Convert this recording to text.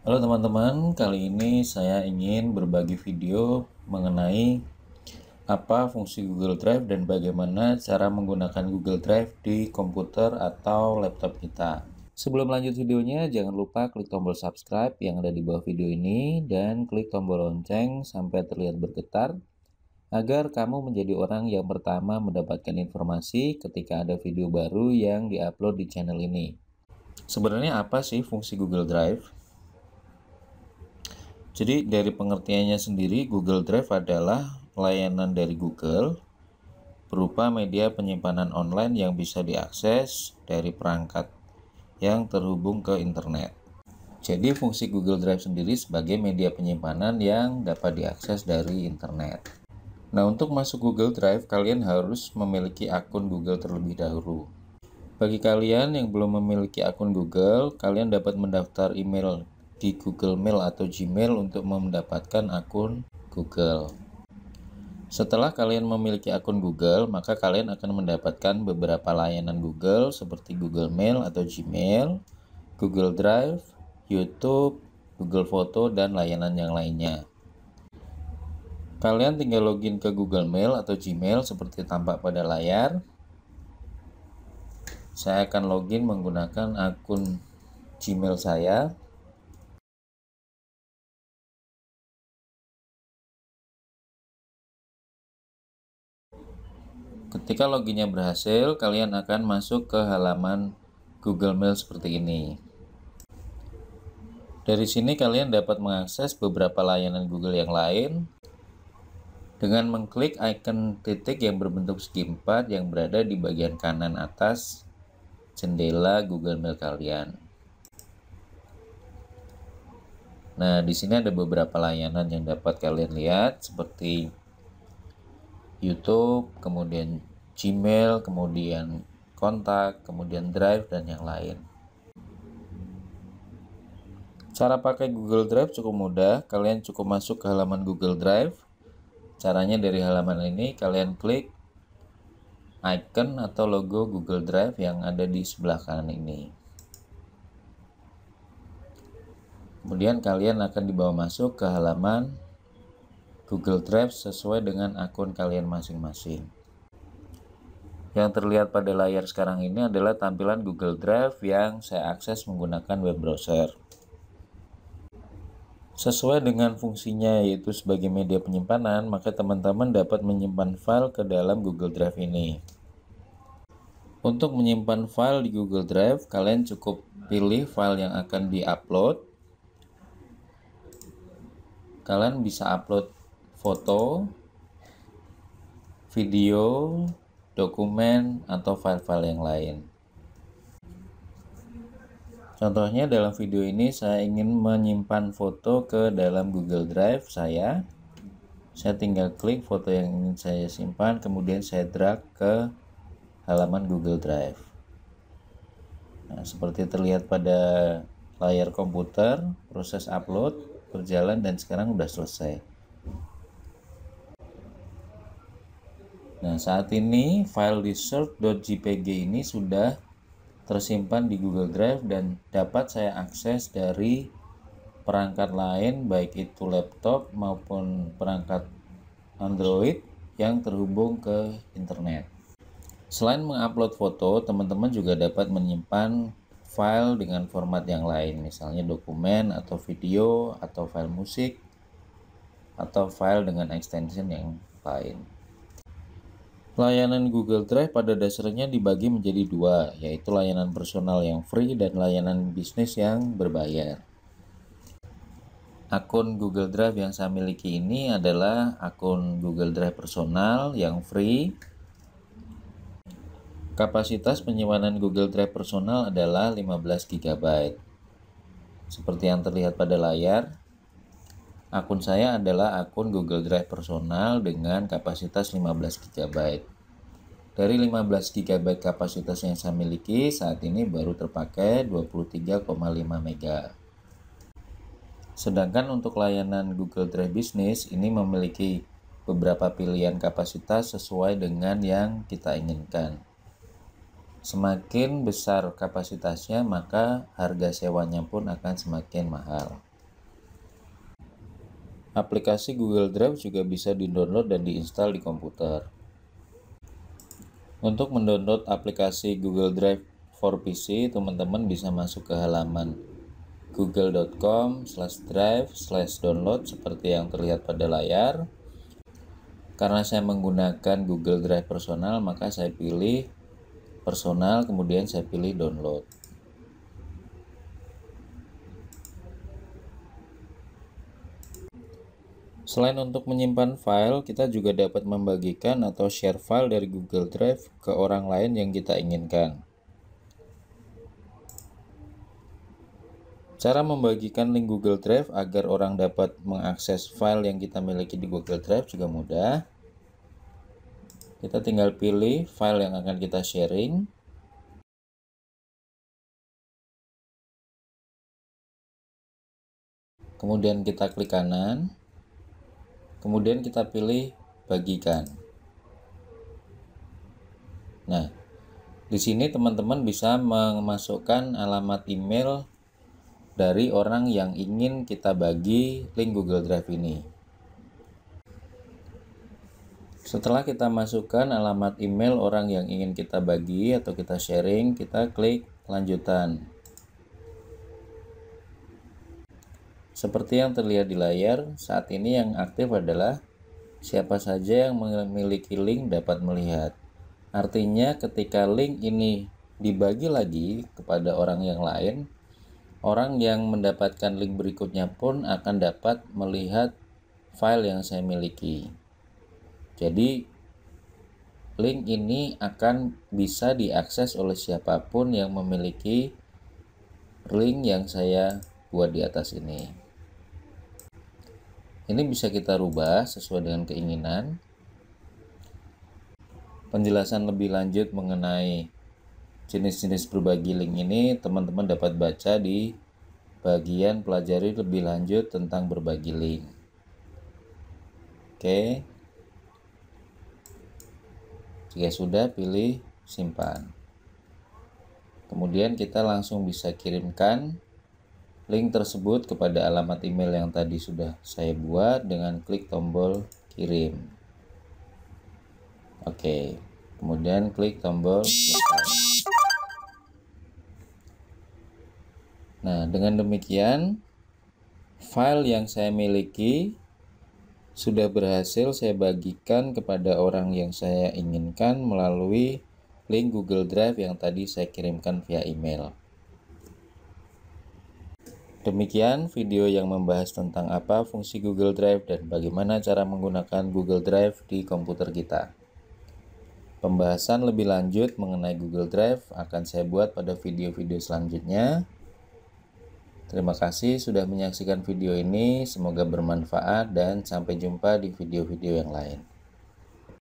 Halo teman-teman, kali ini saya ingin berbagi video mengenai apa fungsi Google Drive dan bagaimana cara menggunakan Google Drive di komputer atau laptop kita. Sebelum lanjut videonya, jangan lupa klik tombol subscribe yang ada di bawah video ini dan klik tombol lonceng sampai terlihat bergetar agar kamu menjadi orang yang pertama mendapatkan informasi ketika ada video baru yang diupload di channel ini. Sebenarnya apa sih fungsi Google Drive? Jadi dari pengertiannya sendiri Google Drive adalah layanan dari Google berupa media penyimpanan online yang bisa diakses dari perangkat yang terhubung ke internet. Jadi fungsi Google Drive sendiri sebagai media penyimpanan yang dapat diakses dari internet. Nah, untuk masuk Google Drive, kalian harus memiliki akun Google terlebih dahulu. Bagi kalian yang belum memiliki akun Google, kalian dapat mendaftar email di Google Mail atau Gmail untuk mendapatkan akun Google. Setelah kalian memiliki akun Google, maka kalian akan mendapatkan beberapa layanan Google seperti Google Mail atau Gmail, Google Drive, YouTube, Google Foto, dan layanan yang lainnya. Kalian tinggal login ke Google Mail atau Gmail seperti tampak pada layar. Saya akan login menggunakan akun Gmail saya. Ketika loginnya berhasil, kalian akan masuk ke halaman Google Mail seperti ini. Dari sini kalian dapat mengakses beberapa layanan Google yang lain dengan mengklik icon titik yang berbentuk segi empat yang berada di bagian kanan atas jendela Google Mail kalian. Nah, di sini ada beberapa layanan yang dapat kalian lihat seperti YouTube, kemudian Gmail, kemudian kontak, kemudian Drive dan yang lain. Cara pakai Google Drive cukup mudah. Kalian cukup masuk ke halaman Google Drive. Caranya dari halaman ini kalian klik icon atau logo Google Drive yang ada di sebelah kanan ini. Kemudian kalian akan dibawa masuk ke halaman Google Drive sesuai dengan akun kalian masing-masing. Yang terlihat pada layar sekarang ini adalah tampilan Google Drive yang saya akses menggunakan web browser. Sesuai dengan fungsinya yaitu sebagai media penyimpanan, maka teman-teman dapat menyimpan file ke dalam Google Drive ini. Untuk menyimpan file di Google Drive, kalian cukup pilih file yang akan diupload. Kalian bisa upload foto, video, dokumen, atau file-file yang lain. Contohnya dalam video ini saya ingin menyimpan foto ke dalam Google Drive saya. Saya tinggal klik foto yang ingin saya simpan, kemudian saya drag ke halaman Google Drive. Nah, seperti terlihat pada layar komputer, proses upload berjalan dan sekarang sudah selesai. Nah, saat ini file research.jpg ini sudah tersimpan di Google Drive dan dapat saya akses dari perangkat lain baik itu laptop maupun perangkat Android yang terhubung ke internet. Selain mengupload foto, teman-teman juga dapat menyimpan file dengan format yang lain, misalnya dokumen atau video atau file musik atau file dengan extension yang lain. Layanan Google Drive pada dasarnya dibagi menjadi dua, yaitu layanan personal yang free dan layanan bisnis yang berbayar. Akun Google Drive yang saya miliki ini adalah akun Google Drive personal yang free. Kapasitas penyimpanan Google Drive personal adalah 15 GB. Seperti yang terlihat pada layar, akun saya adalah akun Google Drive personal dengan kapasitas 15 GB. Dari 15 GB kapasitas yang saya miliki, saat ini baru terpakai 23,5 MB. Sedangkan untuk layanan Google Drive Business ini memiliki beberapa pilihan kapasitas sesuai dengan yang kita inginkan. Semakin besar kapasitasnya, maka harga sewanya pun akan semakin mahal. Aplikasi Google Drive juga bisa didownload dan diinstal di komputer. Untuk mendownload aplikasi Google Drive for PC, teman-teman bisa masuk ke halaman google.com slash drive slash download seperti yang terlihat pada layar. Karena saya menggunakan Google Drive personal, maka saya pilih personal, kemudian saya pilih download. Selain untuk menyimpan file, kita juga dapat membagikan atau share file dari Google Drive ke orang lain yang kita inginkan. Cara membagikan link Google Drive agar orang dapat mengakses file yang kita miliki di Google Drive juga mudah. Kita tinggal pilih file yang akan kita sharing. Kemudian kita klik kanan. Kemudian kita pilih bagikan. Nah, di sini teman-teman bisa memasukkan alamat email dari orang yang ingin kita bagi link Google Drive ini. Setelah kita masukkan alamat email orang yang ingin kita bagi atau kita sharing, kita klik lanjutan. Seperti yang terlihat di layar, saat ini yang aktif adalah siapa saja yang memiliki link dapat melihat. Artinya ketika link ini dibagi lagi kepada orang yang lain, orang yang mendapatkan link berikutnya pun akan dapat melihat file yang saya miliki. Jadi link ini akan bisa diakses oleh siapapun yang memiliki link yang saya buat di atas ini. Ini bisa kita rubah sesuai dengan keinginan. Penjelasan lebih lanjut mengenai jenis-jenis berbagi link ini teman-teman dapat baca di bagian pelajari lebih lanjut tentang berbagi link. Oke. Jika sudah pilih simpan. Kemudian kita langsung bisa kirimkan link tersebut kepada alamat email yang tadi sudah saya buat dengan klik tombol kirim. Oke, kemudian klik tombol selesai. Nah, dengan demikian file yang saya miliki sudah berhasil saya bagikan kepada orang yang saya inginkan melalui link Google Drive yang tadi saya kirimkan via email. Demikian video yang membahas tentang apa fungsi Google Drive dan bagaimana cara menggunakan Google Drive di komputer kita. Pembahasan lebih lanjut mengenai Google Drive akan saya buat pada video-video selanjutnya. Terima kasih sudah menyaksikan video ini, semoga bermanfaat dan sampai jumpa di video-video yang lain.